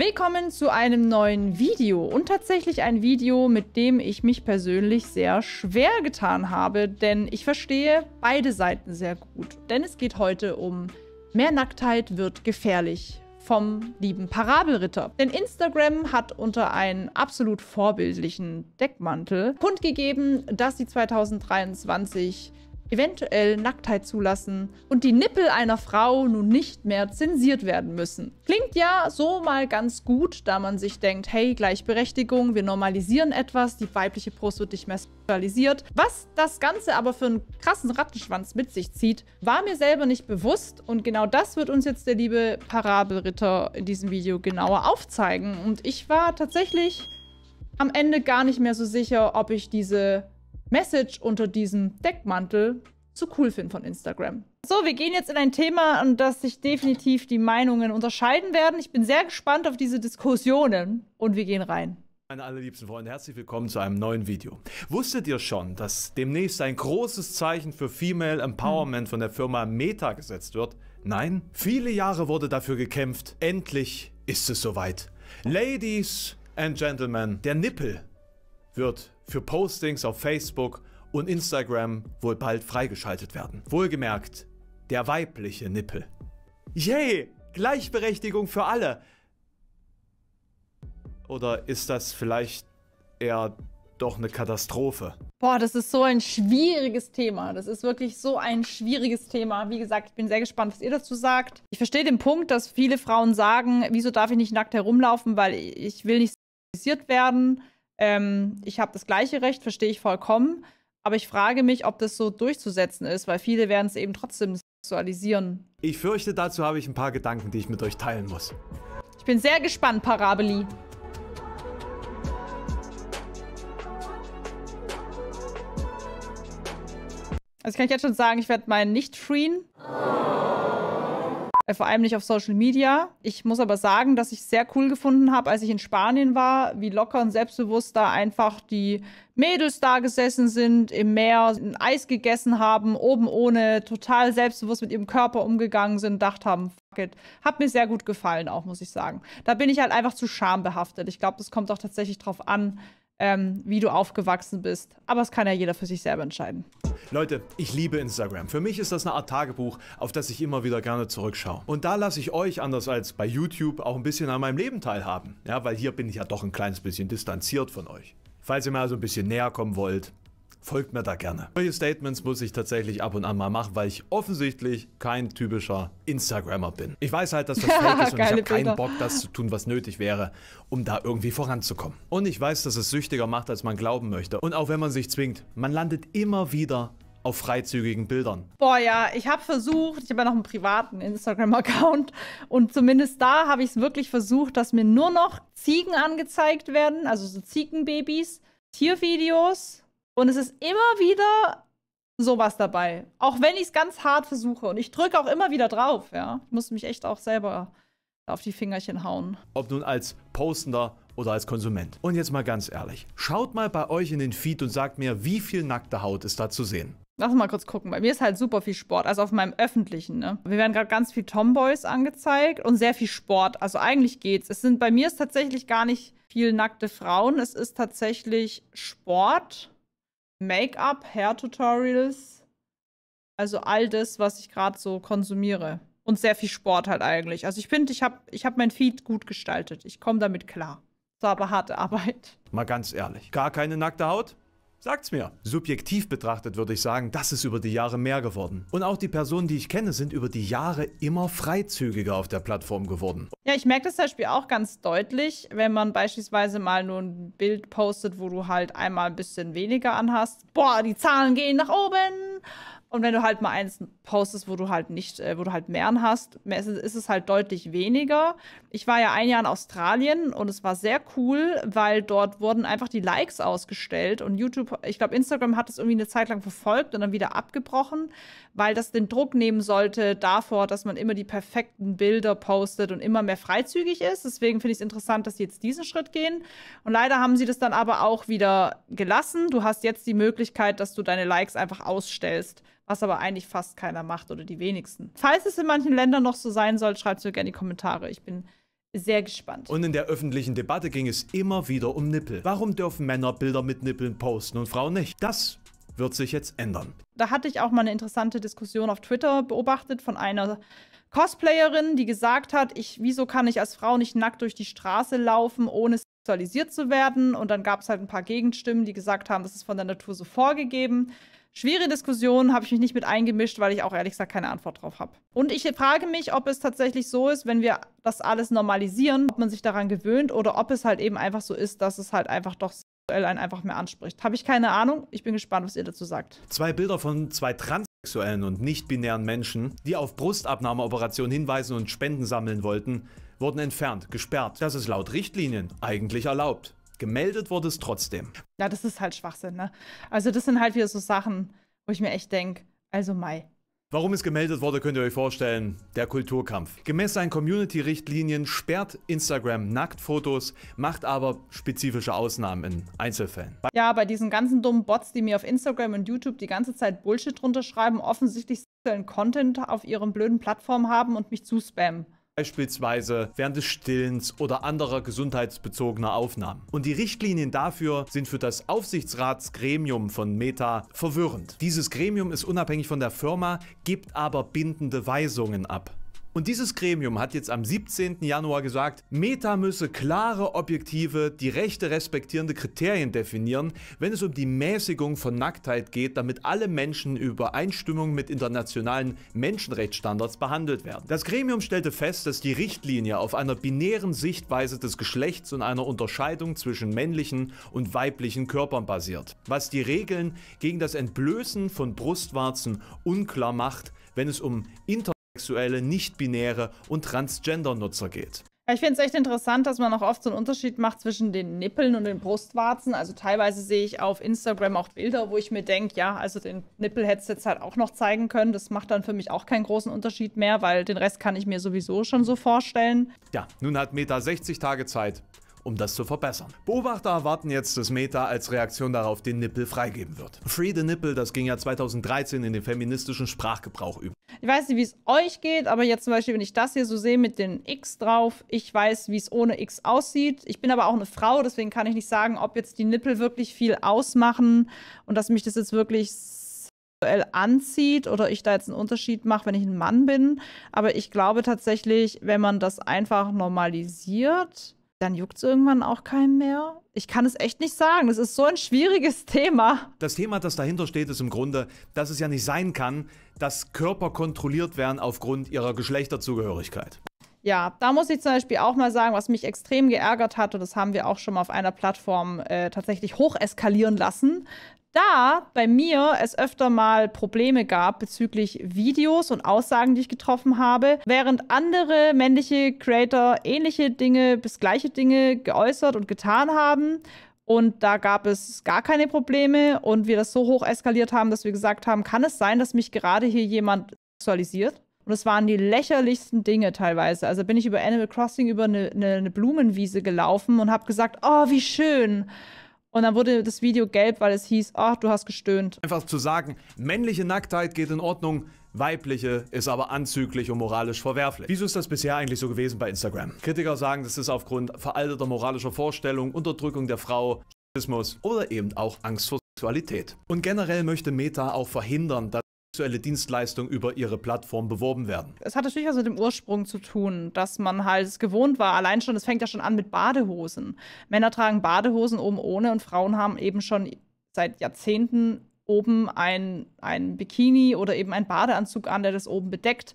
Willkommen zu einem neuen Video und tatsächlich ein Video, mit dem ich mich persönlich sehr schwer getan habe, denn ich verstehe beide Seiten sehr gut. Denn es geht heute um mehr Nacktheit wird gefährlich vom lieben Parabelritter. Denn Instagram hat unter einem absolut vorbildlichen Deckmantel kundgegeben, dass sie 2023 eventuell Nacktheit zulassen und die Nippel einer Frau nun nicht mehr zensiert werden müssen. Klingt ja so mal ganz gut, da man sich denkt, hey, Gleichberechtigung, wir normalisieren etwas, die weibliche Brust wird nicht mehr sexualisiert. Was das Ganze aber für einen krassen Rattenschwanz mit sich zieht, war mir selber nicht bewusst und genau das wird uns jetzt der liebe Parabelritter in diesem Video genauer aufzeigen und ich war tatsächlich am Ende gar nicht mehr so sicher, ob ich diese Message unter diesem Deckmantel zu cool finden von Instagram. So, wir gehen jetzt in ein Thema, an das sich definitiv die Meinungen unterscheiden werden. Ich bin sehr gespannt auf diese Diskussionen und wir gehen rein. Meine allerliebsten Freunde, herzlich willkommen zu einem neuen Video. Wusstet ihr schon, dass demnächst ein großes Zeichen für Female Empowerment von der Firma Meta gesetzt wird? Nein, viele Jahre wurde dafür gekämpft. Endlich ist es soweit. Ladies and Gentlemen, der Nippel wird für Postings auf Facebook und Instagram wohl bald freigeschaltet werden. Wohlgemerkt, der weibliche Nippel. Yay! Gleichberechtigung für alle! Oder ist das vielleicht eher doch eine Katastrophe? Boah, das ist so ein schwieriges Thema. Das ist wirklich so ein schwieriges Thema. Wie gesagt, ich bin sehr gespannt, was ihr dazu sagt. Ich verstehe den Punkt, dass viele Frauen sagen, wieso darf ich nicht nackt herumlaufen, weil ich will nicht sexualisiert werden. Ähm, ich habe das gleiche Recht, verstehe ich vollkommen. Aber ich frage mich, ob das so durchzusetzen ist, weil viele werden es eben trotzdem sexualisieren. Ich fürchte, dazu habe ich ein paar Gedanken, die ich mit euch teilen muss. Ich bin sehr gespannt, Parabeli. Also kann ich jetzt schon sagen, ich werde meinen nicht freen. Oh. Äh, vor allem nicht auf Social Media. Ich muss aber sagen, dass ich sehr cool gefunden habe, als ich in Spanien war, wie locker und selbstbewusst da einfach die Mädels da gesessen sind, im Meer ein Eis gegessen haben, oben ohne, total selbstbewusst mit ihrem Körper umgegangen sind, dacht haben, fuck it. Hat mir sehr gut gefallen auch, muss ich sagen. Da bin ich halt einfach zu schambehaftet. Ich glaube, das kommt auch tatsächlich drauf an, ähm, wie du aufgewachsen bist. Aber es kann ja jeder für sich selber entscheiden. Leute, ich liebe Instagram. Für mich ist das eine Art Tagebuch, auf das ich immer wieder gerne zurückschaue. Und da lasse ich euch, anders als bei YouTube, auch ein bisschen an meinem Leben teilhaben. Ja, weil hier bin ich ja doch ein kleines bisschen distanziert von euch. Falls ihr mir also ein bisschen näher kommen wollt, folgt mir da gerne. Solche Statements muss ich tatsächlich ab und an mal machen, weil ich offensichtlich kein typischer Instagrammer bin. Ich weiß halt, dass das fake ist und ich habe keinen Bock, das zu tun, was nötig wäre, um da irgendwie voranzukommen. Und ich weiß, dass es süchtiger macht, als man glauben möchte. Und auch wenn man sich zwingt, man landet immer wieder auf freizügigen Bildern. Boah, ja, ich habe versucht, ich habe ja noch einen privaten Instagram-Account und zumindest da habe ich es wirklich versucht, dass mir nur noch Ziegen angezeigt werden, also so Ziegenbabys, Tiervideos und es ist immer wieder sowas dabei. Auch wenn ich es ganz hart versuche. Und ich drücke auch immer wieder drauf, ja. Ich muss mich echt auch selber auf die Fingerchen hauen. Ob nun als Postender oder als Konsument. Und jetzt mal ganz ehrlich, schaut mal bei euch in den Feed und sagt mir, wie viel nackte Haut ist da zu sehen. Lass mal kurz gucken. Bei mir ist halt super viel Sport, also auf meinem öffentlichen. Ne? Wir werden gerade ganz viel Tomboys angezeigt und sehr viel Sport. Also eigentlich geht's. Es sind bei mir ist tatsächlich gar nicht viel nackte Frauen. Es ist tatsächlich Sport Make-up, Hair-Tutorials. Also all das, was ich gerade so konsumiere. Und sehr viel Sport halt eigentlich. Also ich finde, ich habe ich hab mein Feed gut gestaltet. Ich komme damit klar. Das war aber harte Arbeit. Mal ganz ehrlich. Gar keine nackte Haut? Sagt's mir. Subjektiv betrachtet würde ich sagen, das ist über die Jahre mehr geworden. Und auch die Personen, die ich kenne, sind über die Jahre immer freizügiger auf der Plattform geworden. Ja, ich merke das zum Beispiel auch ganz deutlich, wenn man beispielsweise mal nur ein Bild postet, wo du halt einmal ein bisschen weniger anhast. Boah, die Zahlen gehen nach oben und wenn du halt mal eins postest, wo du halt nicht, äh, wo du halt Meeren hast, ist es halt deutlich weniger. Ich war ja ein Jahr in Australien und es war sehr cool, weil dort wurden einfach die Likes ausgestellt und YouTube, ich glaube, Instagram hat es irgendwie eine Zeit lang verfolgt und dann wieder abgebrochen, weil das den Druck nehmen sollte davor, dass man immer die perfekten Bilder postet und immer mehr freizügig ist. Deswegen finde ich es interessant, dass sie jetzt diesen Schritt gehen. Und leider haben sie das dann aber auch wieder gelassen. Du hast jetzt die Möglichkeit, dass du deine Likes einfach ausstellst was aber eigentlich fast keiner macht oder die wenigsten. Falls es in manchen Ländern noch so sein soll, schreibt es mir gerne in die Kommentare. Ich bin sehr gespannt. Und in der öffentlichen Debatte ging es immer wieder um Nippel. Warum dürfen Männer Bilder mit Nippeln posten und Frauen nicht? Das wird sich jetzt ändern. Da hatte ich auch mal eine interessante Diskussion auf Twitter beobachtet von einer Cosplayerin, die gesagt hat, ich, wieso kann ich als Frau nicht nackt durch die Straße laufen, ohne sexualisiert zu werden? Und dann gab es halt ein paar Gegenstimmen, die gesagt haben, das ist von der Natur so vorgegeben. Schwere Diskussion habe ich mich nicht mit eingemischt, weil ich auch ehrlich gesagt keine Antwort drauf habe. Und ich frage mich, ob es tatsächlich so ist, wenn wir das alles normalisieren, ob man sich daran gewöhnt oder ob es halt eben einfach so ist, dass es halt einfach doch sexuell einen einfach mehr anspricht. Habe ich keine Ahnung. Ich bin gespannt, was ihr dazu sagt. Zwei Bilder von zwei transsexuellen und nicht-binären Menschen, die auf Brustabnahmeoperationen hinweisen und Spenden sammeln wollten, wurden entfernt, gesperrt. Das ist laut Richtlinien eigentlich erlaubt. Gemeldet wurde es trotzdem. Ja, das ist halt Schwachsinn, ne? Also, das sind halt wieder so Sachen, wo ich mir echt denke, also Mai. Warum es gemeldet wurde, könnt ihr euch vorstellen. Der Kulturkampf. Gemäß seinen Community-Richtlinien sperrt Instagram Nacktfotos, macht aber spezifische Ausnahmen in Einzelfällen. Ja, bei diesen ganzen dummen Bots, die mir auf Instagram und YouTube die ganze Zeit Bullshit drunter schreiben, offensichtlich Content auf ihren blöden Plattformen haben und mich zuspammen beispielsweise während des Stillens oder anderer gesundheitsbezogener Aufnahmen. Und die Richtlinien dafür sind für das Aufsichtsratsgremium von Meta verwirrend. Dieses Gremium ist unabhängig von der Firma, gibt aber bindende Weisungen ab. Und dieses Gremium hat jetzt am 17. Januar gesagt, Meta müsse klare, objektive, die Rechte respektierende Kriterien definieren, wenn es um die Mäßigung von Nacktheit geht, damit alle Menschen in Übereinstimmung mit internationalen Menschenrechtsstandards behandelt werden. Das Gremium stellte fest, dass die Richtlinie auf einer binären Sichtweise des Geschlechts und einer Unterscheidung zwischen männlichen und weiblichen Körpern basiert, was die Regeln gegen das Entblößen von Brustwarzen unklar macht, wenn es um internationale sexuelle, nicht-binäre und Transgender-Nutzer geht. Ich finde es echt interessant, dass man auch oft so einen Unterschied macht zwischen den Nippeln und den Brustwarzen. Also teilweise sehe ich auf Instagram auch Bilder, wo ich mir denke, ja, also den Nippel hättest du jetzt halt auch noch zeigen können. Das macht dann für mich auch keinen großen Unterschied mehr, weil den Rest kann ich mir sowieso schon so vorstellen. Ja, nun hat Meta 60 Tage Zeit, um das zu verbessern. Beobachter erwarten jetzt, dass Meta als Reaktion darauf den Nippel freigeben wird. Free the Nipple, das ging ja 2013 in den feministischen Sprachgebrauch über. Ich weiß nicht, wie es euch geht, aber jetzt zum Beispiel, wenn ich das hier so sehe mit den X drauf, ich weiß, wie es ohne X aussieht. Ich bin aber auch eine Frau, deswegen kann ich nicht sagen, ob jetzt die Nippel wirklich viel ausmachen und dass mich das jetzt wirklich sexuell anzieht oder ich da jetzt einen Unterschied mache, wenn ich ein Mann bin. Aber ich glaube tatsächlich, wenn man das einfach normalisiert, dann juckt es irgendwann auch keinem mehr? Ich kann es echt nicht sagen. Das ist so ein schwieriges Thema. Das Thema, das dahinter steht, ist im Grunde, dass es ja nicht sein kann, dass Körper kontrolliert werden aufgrund ihrer Geschlechterzugehörigkeit. Ja, da muss ich zum Beispiel auch mal sagen, was mich extrem geärgert hat, und das haben wir auch schon mal auf einer Plattform äh, tatsächlich hocheskalieren lassen, da bei mir es öfter mal Probleme gab bezüglich Videos und Aussagen, die ich getroffen habe, während andere männliche Creator ähnliche Dinge bis gleiche Dinge geäußert und getan haben. Und da gab es gar keine Probleme und wir das so hoch eskaliert haben, dass wir gesagt haben, kann es sein, dass mich gerade hier jemand sexualisiert? Und es waren die lächerlichsten Dinge teilweise. Also bin ich über Animal Crossing über eine, eine, eine Blumenwiese gelaufen und habe gesagt, oh, wie schön. Und dann wurde das Video gelb, weil es hieß, ach, du hast gestöhnt. Einfach zu sagen, männliche Nacktheit geht in Ordnung, Weibliche ist aber anzüglich und moralisch verwerflich. Wieso ist das bisher eigentlich so gewesen bei Instagram? Kritiker sagen, das ist aufgrund veralteter moralischer Vorstellungen, Unterdrückung der Frau, Rassismus oder eben auch Angst vor Sexualität. Und generell möchte Meta auch verhindern, dass sexuelle Dienstleistung über ihre Plattform beworben werden. Es hat natürlich was also mit dem Ursprung zu tun, dass man halt es gewohnt war. Allein schon, es fängt ja schon an mit Badehosen. Männer tragen Badehosen oben ohne und Frauen haben eben schon seit Jahrzehnten oben ein, ein Bikini oder eben ein Badeanzug an, der das oben bedeckt.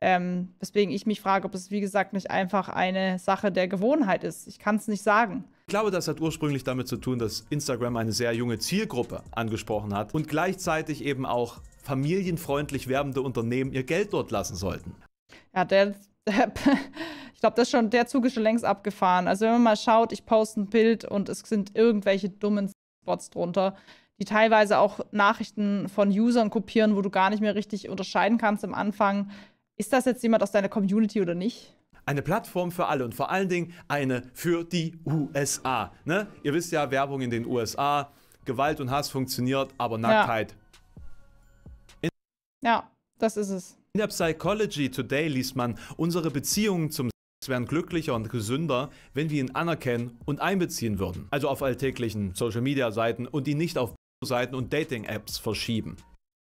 Ähm, weswegen ich mich frage, ob es wie gesagt nicht einfach eine Sache der Gewohnheit ist. Ich kann es nicht sagen. Ich glaube, das hat ursprünglich damit zu tun, dass Instagram eine sehr junge Zielgruppe angesprochen hat und gleichzeitig eben auch familienfreundlich werbende Unternehmen ihr Geld dort lassen sollten. Ja, der, ich glaube, schon, der Zug ist schon längst abgefahren. Also wenn man mal schaut, ich poste ein Bild und es sind irgendwelche dummen Spots drunter, die teilweise auch Nachrichten von Usern kopieren, wo du gar nicht mehr richtig unterscheiden kannst am Anfang. Ist das jetzt jemand aus deiner Community oder nicht? eine Plattform für alle und vor allen Dingen eine für die USA. Ne? Ihr wisst ja, Werbung in den USA, Gewalt und Hass funktioniert, aber Nacktheit. Ja, ja das ist es. In der Psychology Today liest man, unsere Beziehungen zum Sex wären glücklicher und gesünder, wenn wir ihn anerkennen und einbeziehen würden. Also auf alltäglichen Social-Media-Seiten und ihn nicht auf Seiten und Dating-Apps verschieben.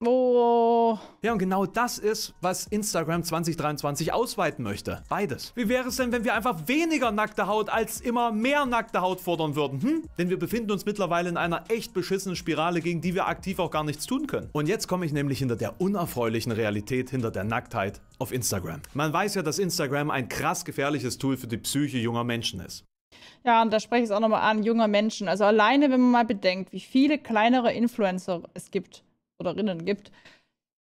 Oh. Ja, und genau das ist, was Instagram 2023 ausweiten möchte. Beides. Wie wäre es denn, wenn wir einfach weniger nackte Haut als immer mehr nackte Haut fordern würden? Hm? Denn wir befinden uns mittlerweile in einer echt beschissenen Spirale, gegen die wir aktiv auch gar nichts tun können. Und jetzt komme ich nämlich hinter der unerfreulichen Realität, hinter der Nacktheit auf Instagram. Man weiß ja, dass Instagram ein krass gefährliches Tool für die Psyche junger Menschen ist. Ja, und da spreche ich es auch nochmal an, junger Menschen. Also alleine, wenn man mal bedenkt, wie viele kleinere Influencer es gibt oder Rinnen gibt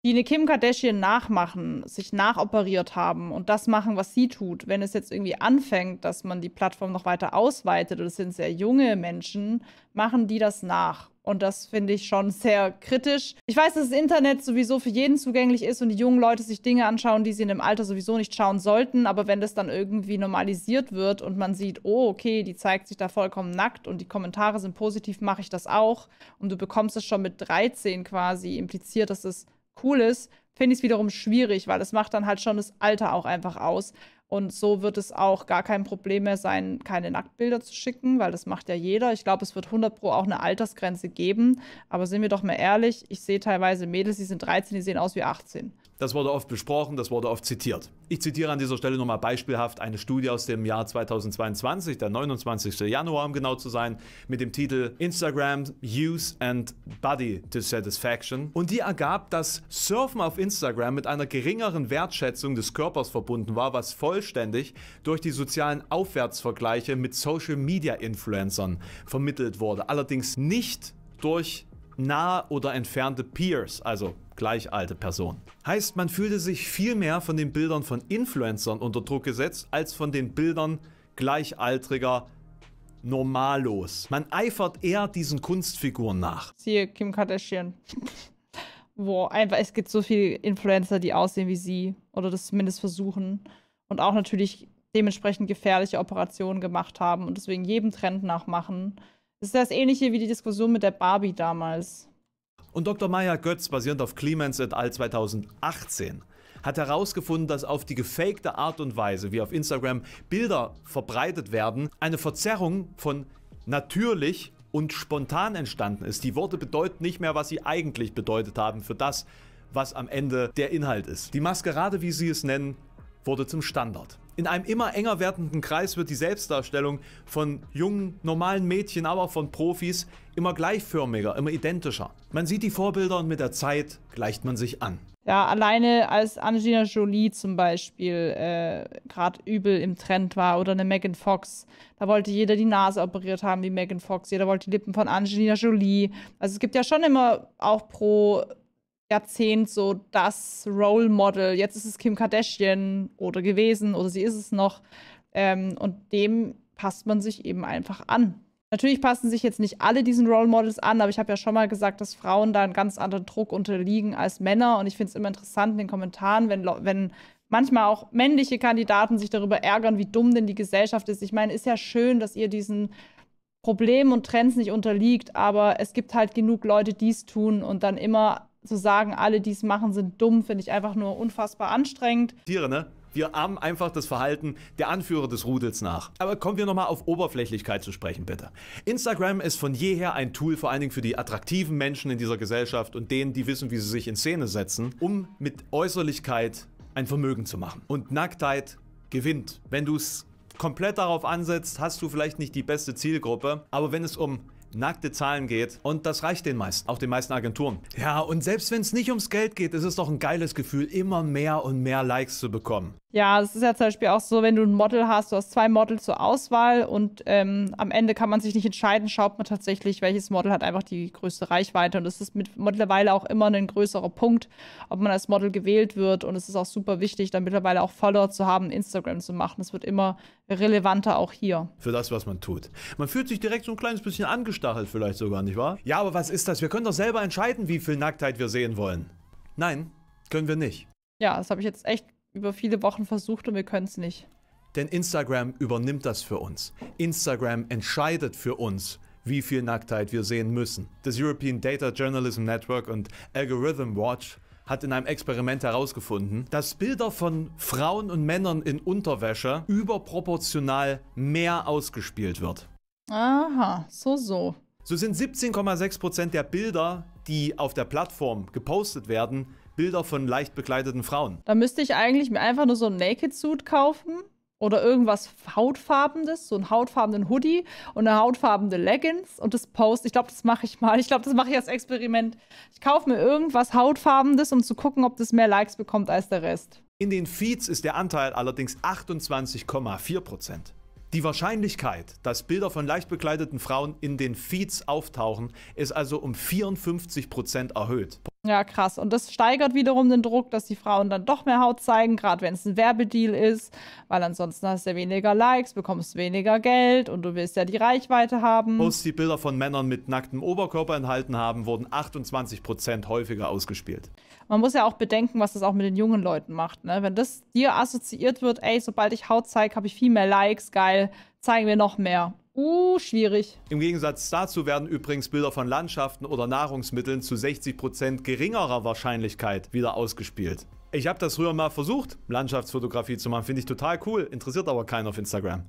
die eine Kim Kardashian nachmachen, sich nachoperiert haben und das machen, was sie tut. Wenn es jetzt irgendwie anfängt, dass man die Plattform noch weiter ausweitet, und es sind sehr junge Menschen, machen die das nach. Und das finde ich schon sehr kritisch. Ich weiß, dass das Internet sowieso für jeden zugänglich ist und die jungen Leute sich Dinge anschauen, die sie in dem Alter sowieso nicht schauen sollten. Aber wenn das dann irgendwie normalisiert wird und man sieht, oh, okay, die zeigt sich da vollkommen nackt und die Kommentare sind positiv, mache ich das auch. Und du bekommst es schon mit 13 quasi impliziert, dass es cool ist, finde ich es wiederum schwierig, weil das macht dann halt schon das Alter auch einfach aus. Und so wird es auch gar kein Problem mehr sein, keine Nacktbilder zu schicken, weil das macht ja jeder. Ich glaube, es wird 100 Pro auch eine Altersgrenze geben. Aber sind wir doch mal ehrlich, ich sehe teilweise Mädels, die sind 13, die sehen aus wie 18. Das wurde oft besprochen, das wurde oft zitiert. Ich zitiere an dieser Stelle nochmal beispielhaft eine Studie aus dem Jahr 2022, der 29. Januar um genau zu sein, mit dem Titel Instagram Use and Body Dissatisfaction. Und die ergab, dass Surfen auf Instagram mit einer geringeren Wertschätzung des Körpers verbunden war, was vollständig durch die sozialen Aufwärtsvergleiche mit Social Media Influencern vermittelt wurde. Allerdings nicht durch nahe oder entfernte Peers, also gleich alte Person. Heißt, man fühlte sich viel mehr von den Bildern von Influencern unter Druck gesetzt, als von den Bildern gleichaltriger Normalos. Man eifert eher diesen Kunstfiguren nach. Siehe Kim Kardashian. Wo einfach, es gibt so viele Influencer, die aussehen wie sie oder das zumindest versuchen und auch natürlich dementsprechend gefährliche Operationen gemacht haben und deswegen jedem Trend nachmachen. Das ist das ähnliche wie die Diskussion mit der Barbie damals. Und Dr. Meyer Götz, basierend auf Clemens et al. 2018, hat herausgefunden, dass auf die gefakte Art und Weise, wie auf Instagram Bilder verbreitet werden, eine Verzerrung von natürlich und spontan entstanden ist. Die Worte bedeuten nicht mehr, was sie eigentlich bedeutet haben für das, was am Ende der Inhalt ist. Die Maskerade, wie sie es nennen, wurde zum Standard. In einem immer enger werdenden Kreis wird die Selbstdarstellung von jungen, normalen Mädchen, aber auch von Profis immer gleichförmiger, immer identischer. Man sieht die Vorbilder und mit der Zeit gleicht man sich an. Ja, alleine als Angelina Jolie zum Beispiel äh, gerade übel im Trend war oder eine Megan Fox. Da wollte jeder die Nase operiert haben wie Megan Fox, jeder wollte die Lippen von Angelina Jolie. Also es gibt ja schon immer auch pro Jahrzehnt so das Role Model. Jetzt ist es Kim Kardashian oder gewesen oder sie ist es noch. Ähm, und dem passt man sich eben einfach an. Natürlich passen sich jetzt nicht alle diesen Role Models an, aber ich habe ja schon mal gesagt, dass Frauen da einen ganz anderen Druck unterliegen als Männer. Und ich finde es immer interessant in den Kommentaren, wenn, wenn manchmal auch männliche Kandidaten sich darüber ärgern, wie dumm denn die Gesellschaft ist. Ich meine, ist ja schön, dass ihr diesen Problemen und Trends nicht unterliegt, aber es gibt halt genug Leute, die es tun und dann immer zu sagen, alle, die es machen, sind dumm, finde ich einfach nur unfassbar anstrengend. Tiere, ne? Wir ahmen einfach das Verhalten der Anführer des Rudels nach. Aber kommen wir nochmal auf Oberflächlichkeit zu sprechen, bitte. Instagram ist von jeher ein Tool vor allen Dingen für die attraktiven Menschen in dieser Gesellschaft und denen, die wissen, wie sie sich in Szene setzen, um mit Äußerlichkeit ein Vermögen zu machen. Und Nacktheit gewinnt. Wenn du es komplett darauf ansetzt, hast du vielleicht nicht die beste Zielgruppe, aber wenn es um nackte Zahlen geht. Und das reicht den meisten, auch den meisten Agenturen. Ja, und selbst wenn es nicht ums Geld geht, ist es doch ein geiles Gefühl, immer mehr und mehr Likes zu bekommen. Ja, es ist ja zum Beispiel auch so, wenn du ein Model hast, du hast zwei Model zur Auswahl und ähm, am Ende kann man sich nicht entscheiden, schaut man tatsächlich, welches Model hat einfach die größte Reichweite. Und es ist mit, mittlerweile auch immer ein größerer Punkt, ob man als Model gewählt wird. Und es ist auch super wichtig, dann mittlerweile auch Follower zu haben, Instagram zu machen. Es wird immer relevanter auch hier. Für das, was man tut. Man fühlt sich direkt so ein kleines bisschen angestachelt vielleicht sogar, nicht wahr? Ja, aber was ist das? Wir können doch selber entscheiden, wie viel Nacktheit wir sehen wollen. Nein, können wir nicht. Ja, das habe ich jetzt echt über viele Wochen versucht und wir können es nicht. Denn Instagram übernimmt das für uns. Instagram entscheidet für uns, wie viel Nacktheit wir sehen müssen. Das European Data Journalism Network und Algorithm Watch hat in einem Experiment herausgefunden, dass Bilder von Frauen und Männern in Unterwäsche überproportional mehr ausgespielt wird. Aha, so so. So sind 17,6% Prozent der Bilder, die auf der Plattform gepostet werden, Bilder von leicht bekleideten Frauen. Da müsste ich eigentlich mir einfach nur so ein Naked-Suit kaufen oder irgendwas hautfarbenes, so einen hautfarbenen Hoodie und eine hautfarbene Leggings und das Post. Ich glaube, das mache ich mal. Ich glaube, das mache ich als Experiment. Ich kaufe mir irgendwas hautfarbenes, um zu gucken, ob das mehr Likes bekommt als der Rest. In den Feeds ist der Anteil allerdings 28,4 Die Wahrscheinlichkeit, dass Bilder von leicht bekleideten Frauen in den Feeds auftauchen, ist also um 54 erhöht. Ja, krass. Und das steigert wiederum den Druck, dass die Frauen dann doch mehr Haut zeigen, gerade wenn es ein Werbedeal ist, weil ansonsten hast du ja weniger Likes, bekommst weniger Geld und du willst ja die Reichweite haben. Posts, die Bilder von Männern mit nacktem Oberkörper enthalten haben, wurden 28 Prozent häufiger ausgespielt. Man muss ja auch bedenken, was das auch mit den jungen Leuten macht. Ne? Wenn das dir assoziiert wird, ey, sobald ich Haut zeige, habe ich viel mehr Likes, geil, zeigen wir noch mehr. Uh, schwierig. Im Gegensatz dazu werden übrigens Bilder von Landschaften oder Nahrungsmitteln zu 60% geringerer Wahrscheinlichkeit wieder ausgespielt. Ich habe das früher mal versucht, Landschaftsfotografie zu machen, finde ich total cool, interessiert aber keiner auf Instagram.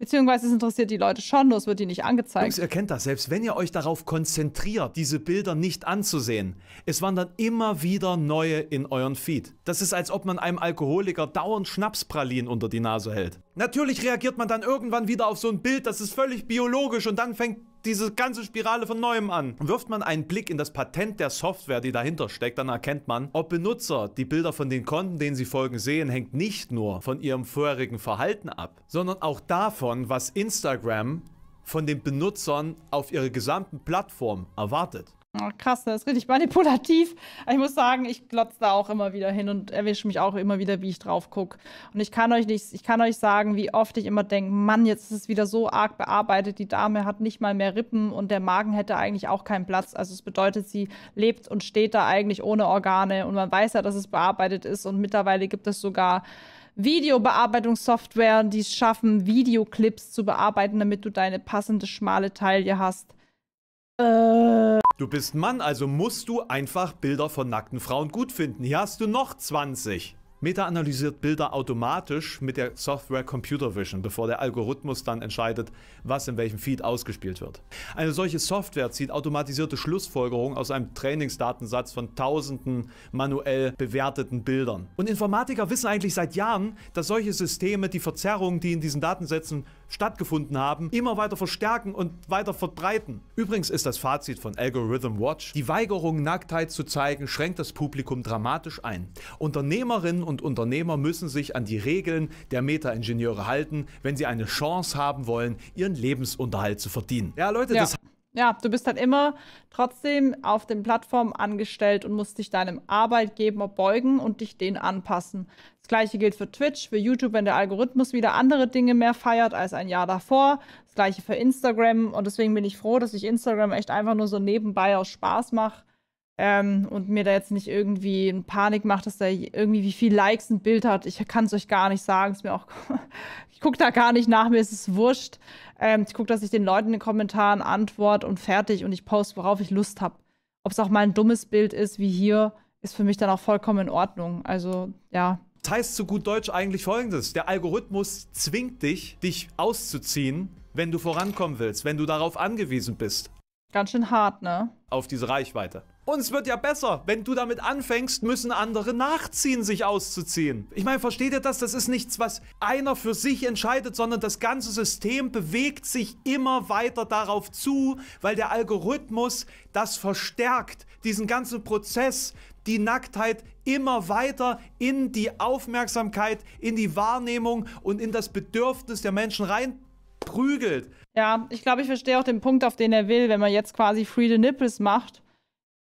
Beziehungsweise es interessiert die Leute schon, nur es wird die nicht angezeigt. Jungs, ihr kennt das, selbst wenn ihr euch darauf konzentriert, diese Bilder nicht anzusehen, es wandern immer wieder neue in euren Feed. Das ist, als ob man einem Alkoholiker dauernd Schnapspralinen unter die Nase hält. Natürlich reagiert man dann irgendwann wieder auf so ein Bild, das ist völlig biologisch und dann fängt diese ganze Spirale von neuem an. wirft man einen Blick in das Patent der Software, die dahinter steckt, dann erkennt man, ob Benutzer die Bilder von den Konten, denen sie folgen, sehen, hängt nicht nur von ihrem vorherigen Verhalten ab, sondern auch davon, was Instagram von den Benutzern auf ihrer gesamten Plattform erwartet. Oh, krass, das ist richtig manipulativ. Ich muss sagen, ich glotze da auch immer wieder hin und erwische mich auch immer wieder, wie ich drauf gucke. Und ich kann euch nicht, ich kann euch sagen, wie oft ich immer denke, Mann, jetzt ist es wieder so arg bearbeitet, die Dame hat nicht mal mehr Rippen und der Magen hätte eigentlich auch keinen Platz. Also es bedeutet, sie lebt und steht da eigentlich ohne Organe und man weiß ja, dass es bearbeitet ist und mittlerweile gibt es sogar Videobearbeitungssoftware, die es schaffen, Videoclips zu bearbeiten, damit du deine passende schmale Taille hast. Äh Du bist Mann, also musst du einfach Bilder von nackten Frauen gut finden. Hier hast du noch 20. Meta analysiert Bilder automatisch mit der Software Computer Vision, bevor der Algorithmus dann entscheidet, was in welchem Feed ausgespielt wird. Eine solche Software zieht automatisierte Schlussfolgerungen aus einem Trainingsdatensatz von tausenden manuell bewerteten Bildern. Und Informatiker wissen eigentlich seit Jahren, dass solche Systeme die Verzerrungen, die in diesen Datensätzen stattgefunden haben, immer weiter verstärken und weiter verbreiten. Übrigens ist das Fazit von Algorithm Watch, die Weigerung, Nacktheit zu zeigen, schränkt das Publikum dramatisch ein. Unternehmerinnen und Unternehmer müssen sich an die Regeln der Meta-Ingenieure halten, wenn sie eine Chance haben wollen, ihren Lebensunterhalt zu verdienen. Ja, Leute, ja. das ja, du bist dann halt immer trotzdem auf den Plattformen angestellt und musst dich deinem Arbeitgeber beugen und dich den anpassen. Das gleiche gilt für Twitch, für YouTube, wenn der Algorithmus wieder andere Dinge mehr feiert als ein Jahr davor. Das gleiche für Instagram und deswegen bin ich froh, dass ich Instagram echt einfach nur so nebenbei aus Spaß mache ähm, und mir da jetzt nicht irgendwie in Panik macht, dass da irgendwie wie viel Likes ein Bild hat. Ich kann es euch gar nicht sagen. Ist mir auch, ich gucke da gar nicht nach, mir ist es wurscht. Ähm, ich gucke, dass ich den Leuten in den Kommentaren antworte und fertig und ich poste, worauf ich Lust habe. Ob es auch mal ein dummes Bild ist, wie hier, ist für mich dann auch vollkommen in Ordnung. Also, ja. Das heißt zu gut Deutsch eigentlich folgendes: Der Algorithmus zwingt dich, dich auszuziehen, wenn du vorankommen willst, wenn du darauf angewiesen bist. Ganz schön hart, ne? Auf diese Reichweite. Uns wird ja besser. Wenn du damit anfängst, müssen andere nachziehen, sich auszuziehen. Ich meine, versteht ihr das? Das ist nichts, was einer für sich entscheidet, sondern das ganze System bewegt sich immer weiter darauf zu, weil der Algorithmus das verstärkt. Diesen ganzen Prozess, die Nacktheit immer weiter in die Aufmerksamkeit, in die Wahrnehmung und in das Bedürfnis der Menschen rein. Prügelt. Ja, ich glaube, ich verstehe auch den Punkt, auf den er will, wenn man jetzt quasi Free the Nipples macht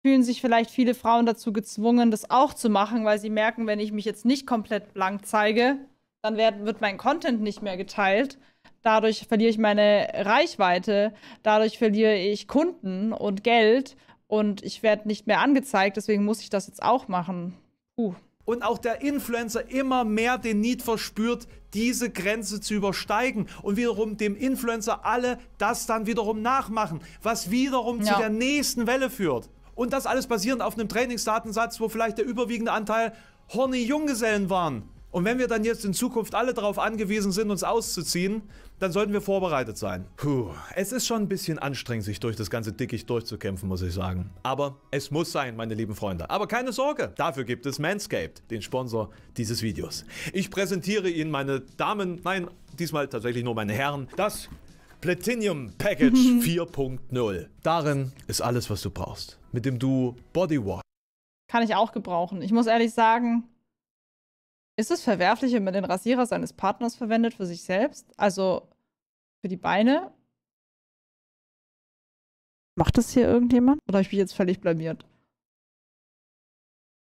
fühlen sich vielleicht viele Frauen dazu gezwungen, das auch zu machen, weil sie merken, wenn ich mich jetzt nicht komplett blank zeige, dann werd, wird mein Content nicht mehr geteilt. Dadurch verliere ich meine Reichweite, dadurch verliere ich Kunden und Geld und ich werde nicht mehr angezeigt, deswegen muss ich das jetzt auch machen. Uh. Und auch der Influencer immer mehr den Need verspürt, diese Grenze zu übersteigen und wiederum dem Influencer alle das dann wiederum nachmachen, was wiederum ja. zu der nächsten Welle führt. Und das alles basierend auf einem Trainingsdatensatz, wo vielleicht der überwiegende Anteil horny Junggesellen waren. Und wenn wir dann jetzt in Zukunft alle darauf angewiesen sind, uns auszuziehen, dann sollten wir vorbereitet sein. Puh, es ist schon ein bisschen anstrengend, sich durch das ganze Dickicht durchzukämpfen, muss ich sagen. Aber es muss sein, meine lieben Freunde. Aber keine Sorge, dafür gibt es Manscaped, den Sponsor dieses Videos. Ich präsentiere Ihnen, meine Damen, nein, diesmal tatsächlich nur meine Herren, das Platinum Package 4.0. Mhm. Darin ist alles, was du brauchst. Mit dem du Bodywash. Kann ich auch gebrauchen. Ich muss ehrlich sagen, ist es verwerflich, wenn man den Rasierer seines Partners verwendet für sich selbst? Also für die Beine? Macht das hier irgendjemand? Oder ich bin jetzt völlig blamiert?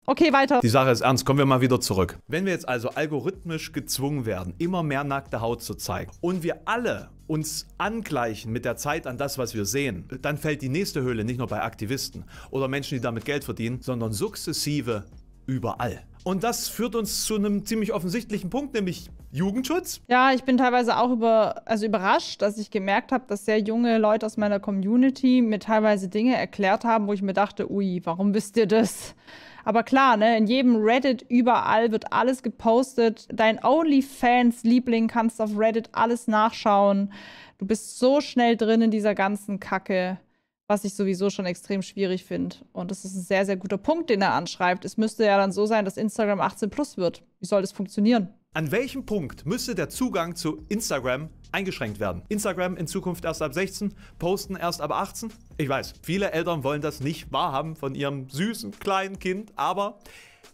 Okay, weiter. Die Sache ist ernst, kommen wir mal wieder zurück. Wenn wir jetzt also algorithmisch gezwungen werden, immer mehr nackte Haut zu zeigen und wir alle uns angleichen mit der Zeit an das, was wir sehen, dann fällt die nächste Höhle nicht nur bei Aktivisten oder Menschen, die damit Geld verdienen, sondern sukzessive überall. Und das führt uns zu einem ziemlich offensichtlichen Punkt, nämlich Jugendschutz. Ja, ich bin teilweise auch über, also überrascht, dass ich gemerkt habe, dass sehr junge Leute aus meiner Community mir teilweise Dinge erklärt haben, wo ich mir dachte, ui, warum wisst ihr das? Aber klar, ne, in jedem Reddit, überall wird alles gepostet. Dein OnlyFans-Liebling kannst auf Reddit alles nachschauen. Du bist so schnell drin in dieser ganzen Kacke, was ich sowieso schon extrem schwierig finde. Und das ist ein sehr, sehr guter Punkt, den er anschreibt. Es müsste ja dann so sein, dass Instagram 18 plus wird. Wie soll das funktionieren? An welchem Punkt müsste der Zugang zu Instagram eingeschränkt werden? Instagram in Zukunft erst ab 16, posten erst ab 18? Ich weiß, viele Eltern wollen das nicht wahrhaben von ihrem süßen kleinen Kind, aber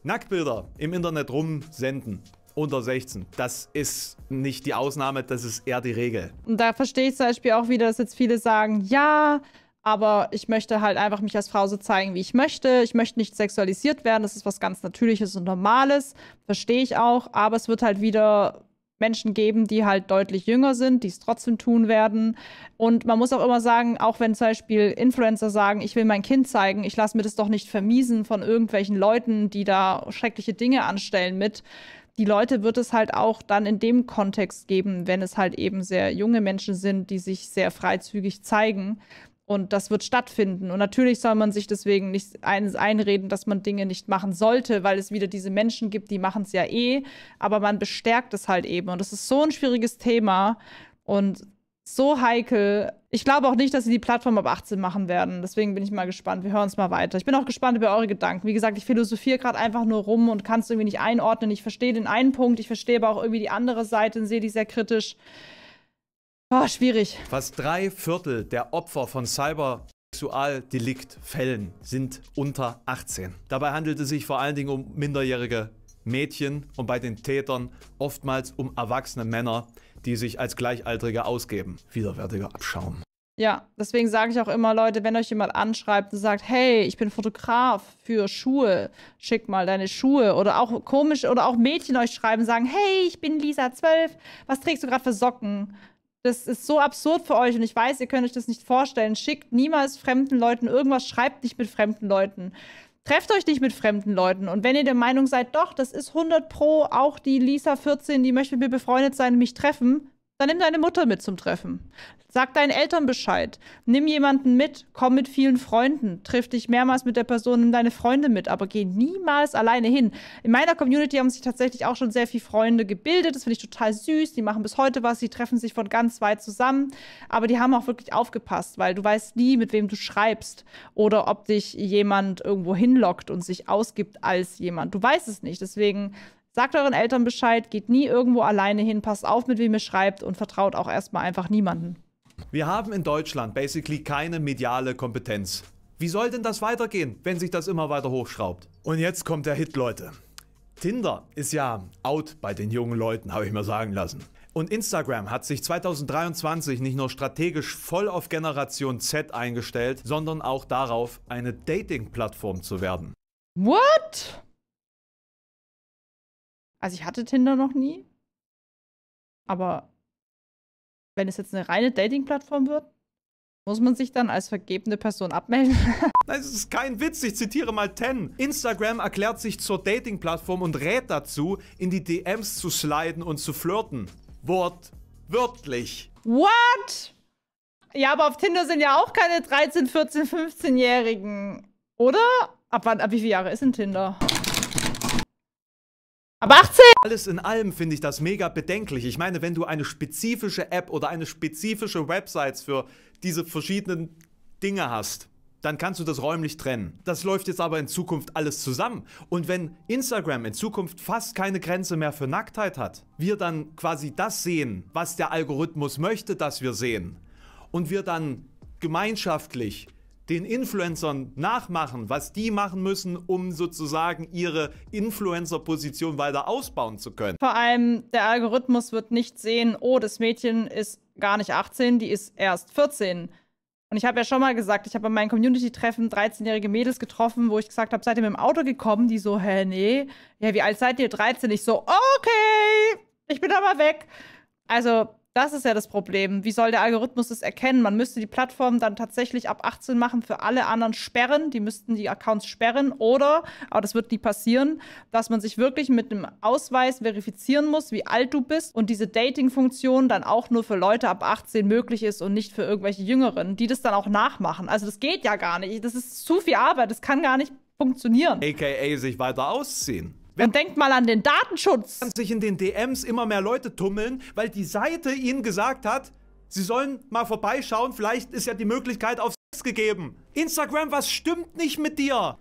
Nacktbilder im Internet rumsenden unter 16. Das ist nicht die Ausnahme, das ist eher die Regel. Und da verstehe ich zum Beispiel auch wieder, dass jetzt viele sagen, ja, aber ich möchte halt einfach mich als Frau so zeigen, wie ich möchte. Ich möchte nicht sexualisiert werden, das ist was ganz Natürliches und Normales, verstehe ich auch, aber es wird halt wieder Menschen geben, die halt deutlich jünger sind, die es trotzdem tun werden. Und man muss auch immer sagen, auch wenn zum Beispiel Influencer sagen, ich will mein Kind zeigen, ich lasse mir das doch nicht vermiesen von irgendwelchen Leuten, die da schreckliche Dinge anstellen mit. Die Leute wird es halt auch dann in dem Kontext geben, wenn es halt eben sehr junge Menschen sind, die sich sehr freizügig zeigen, und das wird stattfinden. Und natürlich soll man sich deswegen nicht einreden, dass man Dinge nicht machen sollte, weil es wieder diese Menschen gibt, die machen es ja eh. Aber man bestärkt es halt eben. Und das ist so ein schwieriges Thema und so heikel. Ich glaube auch nicht, dass sie die Plattform ab 18 machen werden. Deswegen bin ich mal gespannt. Wir hören es mal weiter. Ich bin auch gespannt über eure Gedanken. Wie gesagt, ich philosophiere gerade einfach nur rum und kann es irgendwie nicht einordnen. Ich verstehe den einen Punkt, ich verstehe aber auch irgendwie die andere Seite und sehe die sehr kritisch. Ah, schwierig. Fast drei Viertel der Opfer von Cyber Sexualdeliktfällen sind unter 18. Dabei handelt es sich vor allen Dingen um minderjährige Mädchen und bei den Tätern oftmals um erwachsene Männer, die sich als Gleichaltrige ausgeben. Widerwärtiger Abschaum. Ja, deswegen sage ich auch immer, Leute, wenn euch jemand anschreibt und sagt, hey, ich bin Fotograf für Schuhe, schick mal deine Schuhe. Oder auch komisch, oder auch Mädchen euch schreiben, sagen, hey, ich bin Lisa 12, was trägst du gerade für Socken? Das ist so absurd für euch und ich weiß, ihr könnt euch das nicht vorstellen. Schickt niemals fremden Leuten irgendwas, schreibt nicht mit fremden Leuten. Trefft euch nicht mit fremden Leuten. Und wenn ihr der Meinung seid, doch, das ist 100 Pro, auch die Lisa 14, die möchte mit mir befreundet sein und mich treffen, dann nimm deine Mutter mit zum Treffen. Sag deinen Eltern Bescheid. Nimm jemanden mit. Komm mit vielen Freunden. Triff dich mehrmals mit der Person, nimm deine Freunde mit. Aber geh niemals alleine hin. In meiner Community haben sich tatsächlich auch schon sehr viele Freunde gebildet. Das finde ich total süß. Die machen bis heute was. Die treffen sich von ganz weit zusammen. Aber die haben auch wirklich aufgepasst, weil du weißt nie, mit wem du schreibst oder ob dich jemand irgendwo hinlockt und sich ausgibt als jemand. Du weißt es nicht. Deswegen Sagt euren Eltern Bescheid, geht nie irgendwo alleine hin, passt auf, mit wem ihr schreibt und vertraut auch erstmal einfach niemanden. Wir haben in Deutschland basically keine mediale Kompetenz. Wie soll denn das weitergehen, wenn sich das immer weiter hochschraubt? Und jetzt kommt der Hit, Leute. Tinder ist ja out bei den jungen Leuten, habe ich mir sagen lassen. Und Instagram hat sich 2023 nicht nur strategisch voll auf Generation Z eingestellt, sondern auch darauf, eine Dating-Plattform zu werden. What? Also ich hatte Tinder noch nie. Aber wenn es jetzt eine reine Dating-Plattform wird, muss man sich dann als vergebene Person abmelden? Nein, es ist kein Witz, ich zitiere mal Ten. Instagram erklärt sich zur Dating-Plattform und rät dazu, in die DMs zu sliden und zu flirten. Wortwörtlich. What? Ja, aber auf Tinder sind ja auch keine 13, 14, 15-Jährigen, oder? Ab wann, ab wie viele Jahre ist denn Tinder? Aber 18! Alles in allem finde ich das mega bedenklich. Ich meine, wenn du eine spezifische App oder eine spezifische Website für diese verschiedenen Dinge hast, dann kannst du das räumlich trennen. Das läuft jetzt aber in Zukunft alles zusammen. Und wenn Instagram in Zukunft fast keine Grenze mehr für Nacktheit hat, wir dann quasi das sehen, was der Algorithmus möchte, dass wir sehen, und wir dann gemeinschaftlich den Influencern nachmachen, was die machen müssen, um sozusagen ihre Influencer-Position weiter ausbauen zu können. Vor allem der Algorithmus wird nicht sehen, oh, das Mädchen ist gar nicht 18, die ist erst 14. Und ich habe ja schon mal gesagt, ich habe bei meinem Community-Treffen 13-jährige Mädels getroffen, wo ich gesagt habe, seid ihr mit dem Auto gekommen? Die so, hä, nee. Ja, wie alt seid ihr? 13. Ich so, okay, ich bin aber weg. Also, das ist ja das Problem. Wie soll der Algorithmus das erkennen? Man müsste die Plattform dann tatsächlich ab 18 machen, für alle anderen sperren. Die müssten die Accounts sperren oder, aber das wird nie passieren, dass man sich wirklich mit einem Ausweis verifizieren muss, wie alt du bist und diese Dating-Funktion dann auch nur für Leute ab 18 möglich ist und nicht für irgendwelche Jüngeren, die das dann auch nachmachen. Also das geht ja gar nicht. Das ist zu viel Arbeit. Das kann gar nicht funktionieren. AKA sich weiter ausziehen. Wenn und denkt mal an den Datenschutz. sich in den DMs immer mehr Leute tummeln, weil die Seite ihnen gesagt hat, sie sollen mal vorbeischauen, vielleicht ist ja die Möglichkeit auf Sex gegeben. Instagram, was stimmt nicht mit dir?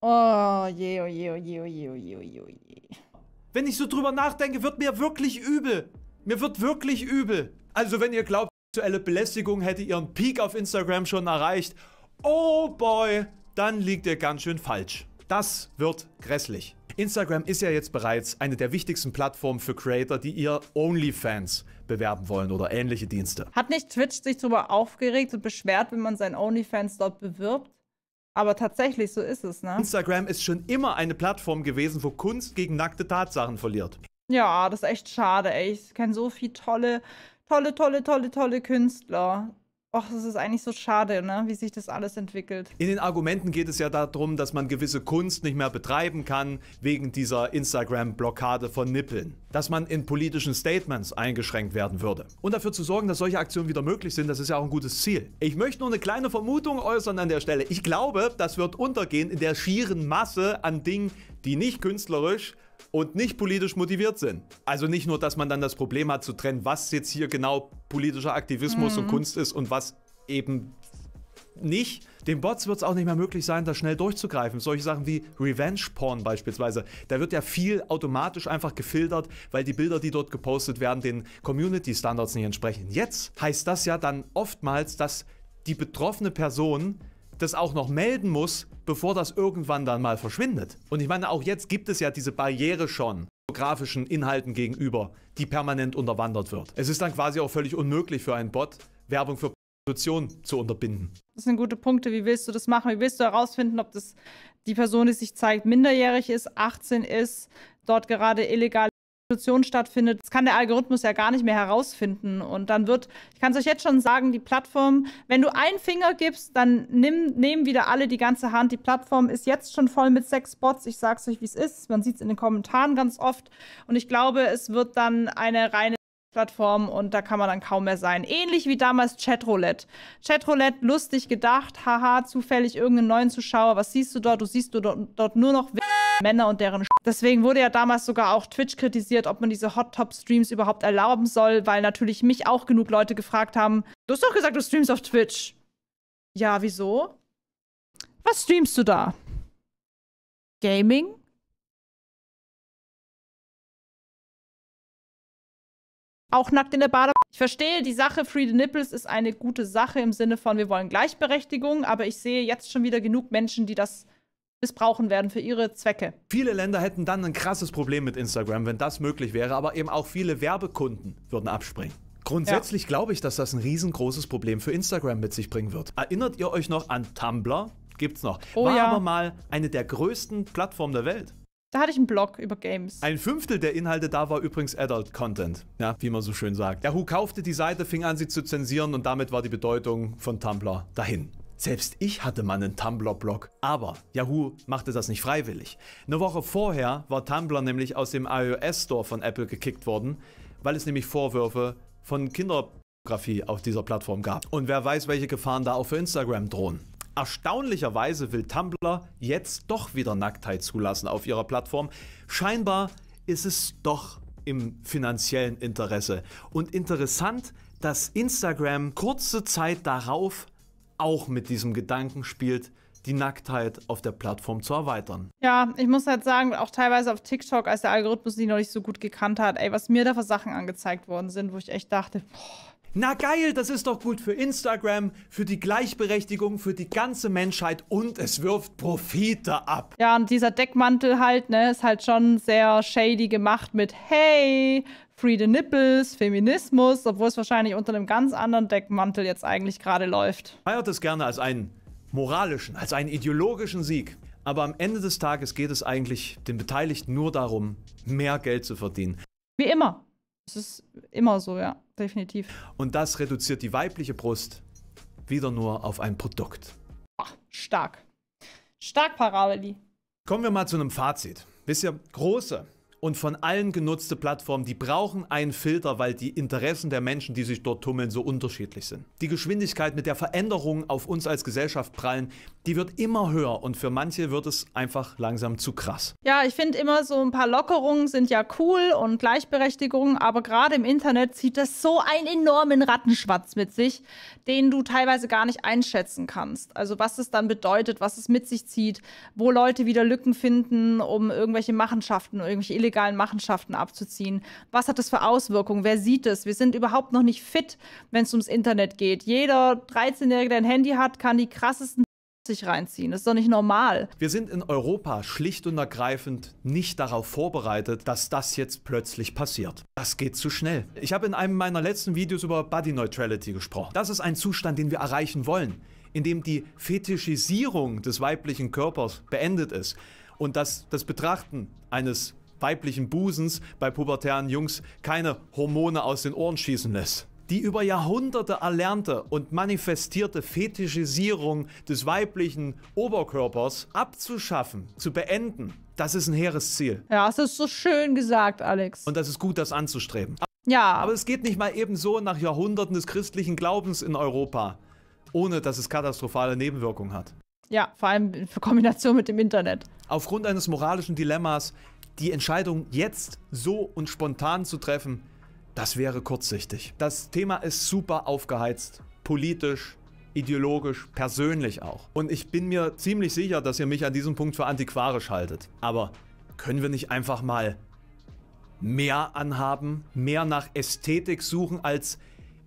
Oh je, oh je, oh je, oh je, oh je, oh je, oh je. Wenn ich so drüber nachdenke, wird mir wirklich übel. Mir wird wirklich übel. Also wenn ihr glaubt, sexuelle Belästigung hätte ihren Peak auf Instagram schon erreicht, oh boy, dann liegt ihr ganz schön falsch. Das wird grässlich. Instagram ist ja jetzt bereits eine der wichtigsten Plattformen für Creator, die ihr OnlyFans bewerben wollen oder ähnliche Dienste. Hat nicht Twitch sich darüber aufgeregt und beschwert, wenn man sein OnlyFans dort bewirbt? Aber tatsächlich, so ist es, ne? Instagram ist schon immer eine Plattform gewesen, wo Kunst gegen nackte Tatsachen verliert. Ja, das ist echt schade, ey. Ich kenne so viele tolle, tolle, tolle, tolle, tolle Künstler, Och, das ist eigentlich so schade, ne? wie sich das alles entwickelt. In den Argumenten geht es ja darum, dass man gewisse Kunst nicht mehr betreiben kann, wegen dieser Instagram-Blockade von Nippeln. Dass man in politischen Statements eingeschränkt werden würde. Und dafür zu sorgen, dass solche Aktionen wieder möglich sind, das ist ja auch ein gutes Ziel. Ich möchte nur eine kleine Vermutung äußern an der Stelle. Ich glaube, das wird untergehen in der schieren Masse an Dingen, die nicht künstlerisch und nicht politisch motiviert sind. Also nicht nur, dass man dann das Problem hat zu trennen, was jetzt hier genau politischer Aktivismus mhm. und Kunst ist und was eben nicht. Den Bots wird es auch nicht mehr möglich sein, da schnell durchzugreifen. Solche Sachen wie Revenge Porn beispielsweise. Da wird ja viel automatisch einfach gefiltert, weil die Bilder, die dort gepostet werden, den Community Standards nicht entsprechen. Jetzt heißt das ja dann oftmals, dass die betroffene Person das auch noch melden muss, bevor das irgendwann dann mal verschwindet. Und ich meine, auch jetzt gibt es ja diese Barriere schon grafischen Inhalten gegenüber, die permanent unterwandert wird. Es ist dann quasi auch völlig unmöglich für einen Bot, Werbung für Prostitution zu unterbinden. Das sind gute Punkte. Wie willst du das machen? Wie willst du herausfinden, ob das die Person, die sich zeigt, minderjährig ist, 18 ist, dort gerade illegal Substitution stattfindet. Das kann der Algorithmus ja gar nicht mehr herausfinden. Und dann wird, ich kann es euch jetzt schon sagen, die Plattform, wenn du einen Finger gibst, dann nimm, nehmen wieder alle die ganze Hand. Die Plattform ist jetzt schon voll mit sechs Bots. Ich sag's euch, wie es ist. Man sieht es in den Kommentaren ganz oft. Und ich glaube, es wird dann eine reine Plattform und da kann man dann kaum mehr sein. Ähnlich wie damals Chatroulette. Chatroulette, lustig gedacht, haha, zufällig irgendeinen neuen Zuschauer. Was siehst du dort? Du siehst du dort, dort nur noch Männer und deren Deswegen wurde ja damals sogar auch Twitch kritisiert, ob man diese Hot Top Streams überhaupt erlauben soll, weil natürlich mich auch genug Leute gefragt haben: Du hast doch gesagt, du streamst auf Twitch. Ja, wieso? Was streamst du da? Gaming? Auch nackt in der Bade. Ich verstehe, die Sache Free the Nipples ist eine gute Sache im Sinne von, wir wollen Gleichberechtigung, aber ich sehe jetzt schon wieder genug Menschen, die das missbrauchen werden für ihre Zwecke. Viele Länder hätten dann ein krasses Problem mit Instagram, wenn das möglich wäre, aber eben auch viele Werbekunden würden abspringen. Grundsätzlich ja. glaube ich, dass das ein riesengroßes Problem für Instagram mit sich bringen wird. Erinnert ihr euch noch an Tumblr? Gibt's noch. Oh, War ja. aber mal eine der größten Plattformen der Welt. Da hatte ich einen Blog über Games. Ein Fünftel der Inhalte da war übrigens Adult Content, ja, wie man so schön sagt. Der Who kaufte die Seite, fing an, sie zu zensieren und damit war die Bedeutung von Tumblr dahin. Selbst ich hatte mal einen Tumblr-Blog, aber Yahoo machte das nicht freiwillig. Eine Woche vorher war Tumblr nämlich aus dem iOS Store von Apple gekickt worden, weil es nämlich Vorwürfe von Kinderpornografie auf dieser Plattform gab. Und wer weiß, welche Gefahren da auch für Instagram drohen. Erstaunlicherweise will Tumblr jetzt doch wieder Nacktheit zulassen auf ihrer Plattform. Scheinbar ist es doch im finanziellen Interesse. Und interessant, dass Instagram kurze Zeit darauf auch mit diesem Gedanken spielt, die Nacktheit auf der Plattform zu erweitern. Ja, ich muss halt sagen, auch teilweise auf TikTok, als der Algorithmus die noch nicht so gut gekannt hat, ey, was mir da für Sachen angezeigt worden sind, wo ich echt dachte, boah. Na geil, das ist doch gut für Instagram, für die Gleichberechtigung, für die ganze Menschheit und es wirft Profite ab. Ja, und dieser Deckmantel halt, ne, ist halt schon sehr shady gemacht mit, hey, Free the Nipples, Feminismus, obwohl es wahrscheinlich unter einem ganz anderen Deckmantel jetzt eigentlich gerade läuft. Feiert es gerne als einen moralischen, als einen ideologischen Sieg. Aber am Ende des Tages geht es eigentlich den Beteiligten nur darum, mehr Geld zu verdienen. Wie immer. Es ist immer so, ja, definitiv. Und das reduziert die weibliche Brust wieder nur auf ein Produkt. Ach, stark. Stark, Parabeli. Kommen wir mal zu einem Fazit. Wisst ihr, große, und von allen genutzte Plattformen, die brauchen einen Filter, weil die Interessen der Menschen, die sich dort tummeln, so unterschiedlich sind. Die Geschwindigkeit, mit der Veränderungen auf uns als Gesellschaft prallen, die wird immer höher und für manche wird es einfach langsam zu krass. Ja, ich finde immer so ein paar Lockerungen sind ja cool und Gleichberechtigung, aber gerade im Internet zieht das so einen enormen Rattenschwanz mit sich, den du teilweise gar nicht einschätzen kannst. Also was es dann bedeutet, was es mit sich zieht, wo Leute wieder Lücken finden, um irgendwelche Machenschaften, irgendwelche illegalen Machenschaften abzuziehen. Was hat das für Auswirkungen? Wer sieht es? Wir sind überhaupt noch nicht fit, wenn es ums Internet geht. Jeder 13-Jährige, der ein Handy hat, kann die krassesten sich reinziehen. Das ist doch nicht normal. Wir sind in Europa schlicht und ergreifend nicht darauf vorbereitet, dass das jetzt plötzlich passiert. Das geht zu schnell. Ich habe in einem meiner letzten Videos über Body Neutrality gesprochen. Das ist ein Zustand, den wir erreichen wollen, in dem die Fetischisierung des weiblichen Körpers beendet ist und dass das Betrachten eines weiblichen Busens bei pubertären Jungs keine Hormone aus den Ohren schießen lässt. Die über Jahrhunderte erlernte und manifestierte Fetischisierung des weiblichen Oberkörpers abzuschaffen, zu beenden, das ist ein hehres Ziel. Ja, das ist so schön gesagt, Alex. Und das ist gut, das anzustreben. Ja. Aber es geht nicht mal eben so nach Jahrhunderten des christlichen Glaubens in Europa, ohne dass es katastrophale Nebenwirkungen hat. Ja, vor allem in Kombination mit dem Internet. Aufgrund eines moralischen Dilemmas, die Entscheidung jetzt so und spontan zu treffen, das wäre kurzsichtig. Das Thema ist super aufgeheizt, politisch, ideologisch, persönlich auch. Und ich bin mir ziemlich sicher, dass ihr mich an diesem Punkt für antiquarisch haltet. Aber können wir nicht einfach mal mehr anhaben, mehr nach Ästhetik suchen, als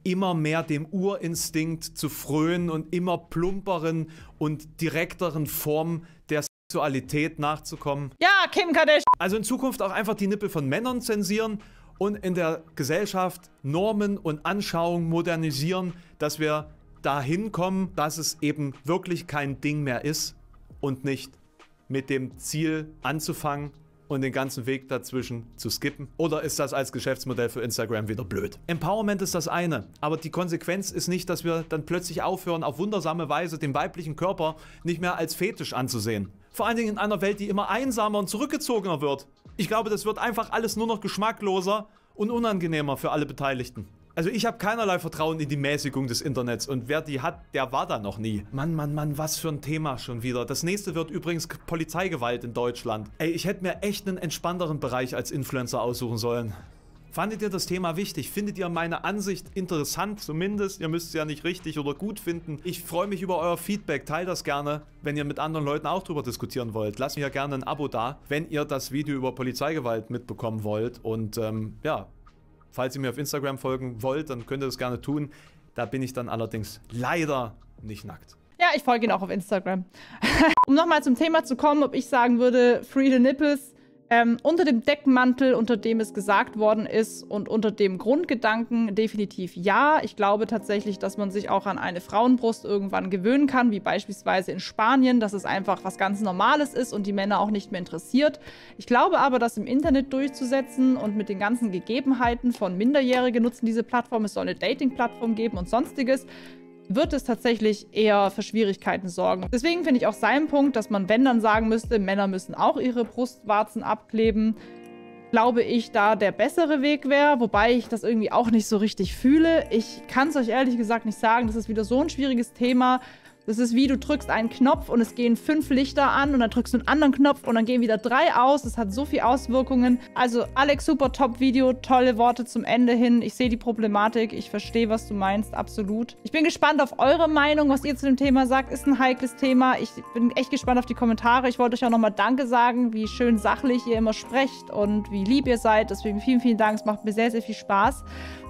immer mehr dem Urinstinkt zu frönen und immer plumperen und direkteren Formen der Sexualität nachzukommen? Ja, Kim Kardashian! Also in Zukunft auch einfach die Nippel von Männern zensieren und in der Gesellschaft Normen und Anschauungen modernisieren, dass wir dahin kommen, dass es eben wirklich kein Ding mehr ist und nicht mit dem Ziel anzufangen und den ganzen Weg dazwischen zu skippen? Oder ist das als Geschäftsmodell für Instagram wieder blöd? Empowerment ist das eine, aber die Konsequenz ist nicht, dass wir dann plötzlich aufhören, auf wundersame Weise den weiblichen Körper nicht mehr als fetisch anzusehen. Vor allen Dingen in einer Welt, die immer einsamer und zurückgezogener wird. Ich glaube, das wird einfach alles nur noch geschmackloser und unangenehmer für alle Beteiligten. Also ich habe keinerlei Vertrauen in die Mäßigung des Internets und wer die hat, der war da noch nie. Mann, Mann, Mann, was für ein Thema schon wieder. Das nächste wird übrigens Polizeigewalt in Deutschland. Ey, ich hätte mir echt einen entspannteren Bereich als Influencer aussuchen sollen. Fandet ihr das Thema wichtig? Findet ihr meine Ansicht interessant zumindest? Ihr müsst es ja nicht richtig oder gut finden. Ich freue mich über euer Feedback. Teilt das gerne, wenn ihr mit anderen Leuten auch drüber diskutieren wollt. Lasst mir gerne ein Abo da, wenn ihr das Video über Polizeigewalt mitbekommen wollt. Und ähm, ja, falls ihr mir auf Instagram folgen wollt, dann könnt ihr das gerne tun. Da bin ich dann allerdings leider nicht nackt. Ja, ich folge ihn auch auf Instagram. um nochmal zum Thema zu kommen, ob ich sagen würde, free the nipples ähm, unter dem Deckmantel, unter dem es gesagt worden ist und unter dem Grundgedanken definitiv ja. Ich glaube tatsächlich, dass man sich auch an eine Frauenbrust irgendwann gewöhnen kann, wie beispielsweise in Spanien, dass es einfach was ganz Normales ist und die Männer auch nicht mehr interessiert. Ich glaube aber, das im Internet durchzusetzen und mit den ganzen Gegebenheiten von Minderjährigen nutzen diese Plattform, es soll eine Dating-Plattform geben und sonstiges, wird es tatsächlich eher für Schwierigkeiten sorgen. Deswegen finde ich auch seinen Punkt, dass man, wenn dann sagen müsste, Männer müssen auch ihre Brustwarzen abkleben, glaube ich, da der bessere Weg wäre, wobei ich das irgendwie auch nicht so richtig fühle. Ich kann es euch ehrlich gesagt nicht sagen. Das ist wieder so ein schwieriges Thema, das ist wie, du drückst einen Knopf und es gehen fünf Lichter an und dann drückst du einen anderen Knopf und dann gehen wieder drei aus. Das hat so viel Auswirkungen. Also Alex, super Top-Video, tolle Worte zum Ende hin. Ich sehe die Problematik, ich verstehe, was du meinst, absolut. Ich bin gespannt auf eure Meinung, was ihr zu dem Thema sagt. Ist ein heikles Thema. Ich bin echt gespannt auf die Kommentare. Ich wollte euch auch nochmal Danke sagen, wie schön sachlich ihr immer sprecht und wie lieb ihr seid. Deswegen vielen, vielen Dank. Es macht mir sehr, sehr viel Spaß.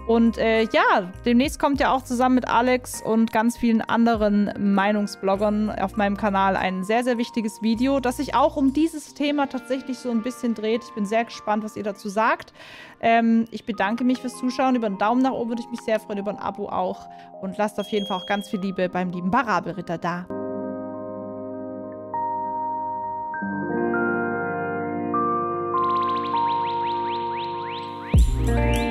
Und äh, ja, demnächst kommt ja auch zusammen mit Alex und ganz vielen anderen Meinungsbloggern auf meinem Kanal ein sehr, sehr wichtiges Video, das sich auch um dieses Thema tatsächlich so ein bisschen dreht. Ich bin sehr gespannt, was ihr dazu sagt. Ähm, ich bedanke mich fürs Zuschauen. Über einen Daumen nach oben würde ich mich sehr freuen, über ein Abo auch. Und lasst auf jeden Fall auch ganz viel Liebe beim lieben Baraberitter da. Thank